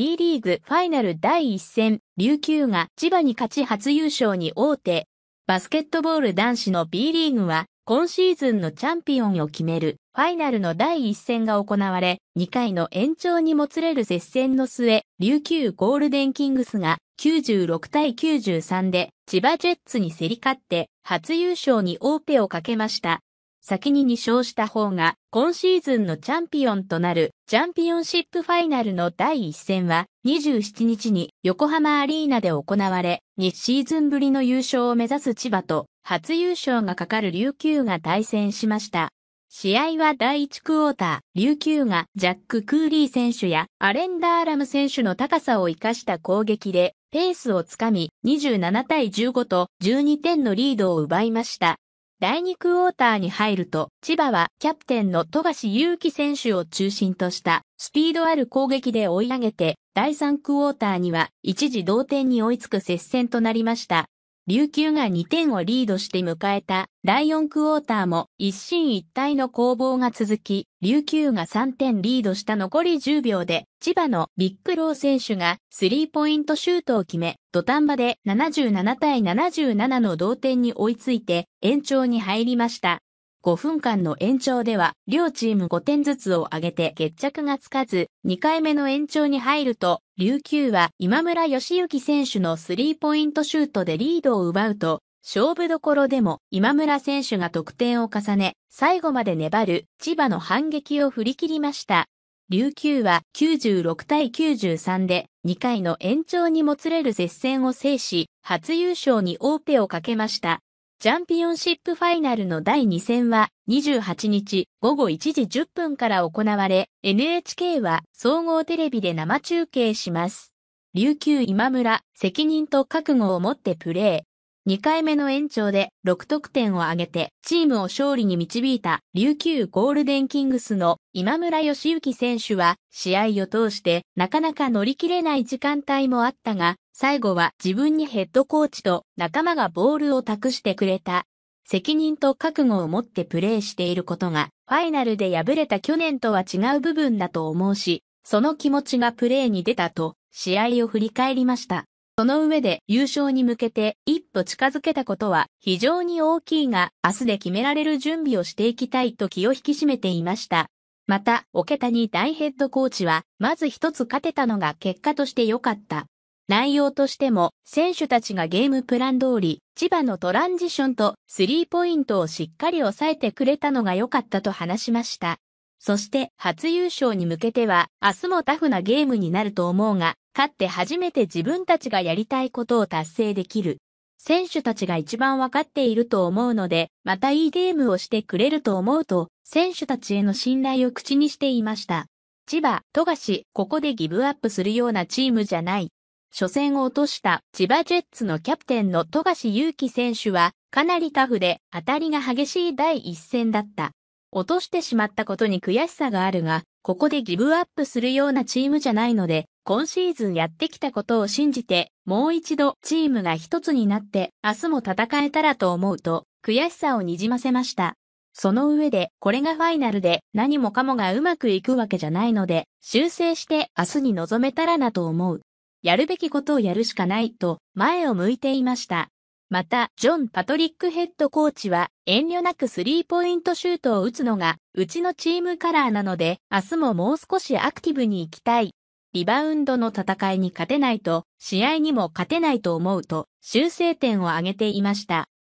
B リーグファイナル第1戦、琉球が千葉に勝ち初優勝に王手。バスケットボール男子の B リーグは、今シーズンのチャンピオンを決めるファイナルの第1戦が行われ、2回の延長にもつれる接戦の末、琉球ゴールデンキングスが96対93で千葉ジェッツに競り勝って初優勝に王手をかけました。先に2勝した方が今シーズンのチャンピオンとなるチャンピオンシップファイナルの第1戦は27日に横浜アリーナで行われ2シーズンぶりの優勝を目指す千葉と初優勝がかかる琉球が対戦しました。試合は第1クォーター、琉球がジャック・クーリー選手やアレンダーラム選手の高さを生かした攻撃でペースをつかみ27対15と12点のリードを奪いました。第2クォーターに入ると、千葉はキャプテンの富樫勇樹選手を中心としたスピードある攻撃で追い上げて、第3クォーターには一時同点に追いつく接戦となりました。琉球が2点をリードして迎えた第4クォーターも一進一退の攻防が続き、琉球が3点リードした残り10秒で、千葉のビッグロー選手がスリーポイントシュートを決め、土壇場で77対77の同点に追いついて延長に入りました。5分間の延長では、両チーム5点ずつを挙げて決着がつかず、2回目の延長に入ると、琉球は今村義行選手のスリーポイントシュートでリードを奪うと、勝負どころでも今村選手が得点を重ね、最後まで粘る千葉の反撃を振り切りました。琉球は96対93で2回の延長にもつれる接戦を制し、初優勝に王手をかけました。チャンピオンシップファイナルの第2戦は28日午後1時10分から行われ、NHK は総合テレビで生中継します。琉球今村、責任と覚悟を持ってプレー。2回目の延長で6得点を挙げてチームを勝利に導いた琉球ゴールデンキングスの今村義行選手は試合を通してなかなか乗り切れない時間帯もあったが最後は自分にヘッドコーチと仲間がボールを託してくれた。責任と覚悟を持ってプレーしていることが、ファイナルで敗れた去年とは違う部分だと思うし、その気持ちがプレーに出たと、試合を振り返りました。その上で優勝に向けて一歩近づけたことは非常に大きいが、明日で決められる準備をしていきたいと気を引き締めていました。また、桶谷大ヘッドコーチは、まず一つ勝てたのが結果として良かった。内容としても、選手たちがゲームプラン通り、千葉のトランジションとスリーポイントをしっかり抑えてくれたのが良かったと話しました。そして初優勝に向けては明日もタフなゲームになると思うが、勝って初めて自分たちがやりたいことを達成できる。選手たちが一番わかっていると思うので、またいいゲームをしてくれると思うと、選手たちへの信頼を口にしていました。千葉、富樫、ここでギブアップするようなチームじゃない。初戦を落とした千葉ジェッツのキャプテンの富樫勇樹選手はかなりタフで当たりが激しい第一戦だった。落としてしまったことに悔しさがあるが、ここでギブアップするようなチームじゃないので、今シーズンやってきたことを信じて、もう一度チームが一つになって明日も戦えたらと思うと、悔しさをにじませました。その上で、これがファイナルで何もかもがうまくいくわけじゃないので、修正して明日に臨めたらなと思う。やるべきことをやるしかないと前を向いていました。また、ジョン・パトリックヘッドコーチは遠慮なくスリーポイントシュートを打つのがうちのチームカラーなので明日ももう少しアクティブに行きたい。リバウンドの戦いに勝てないと試合にも勝てないと思うと修正点を挙げていました。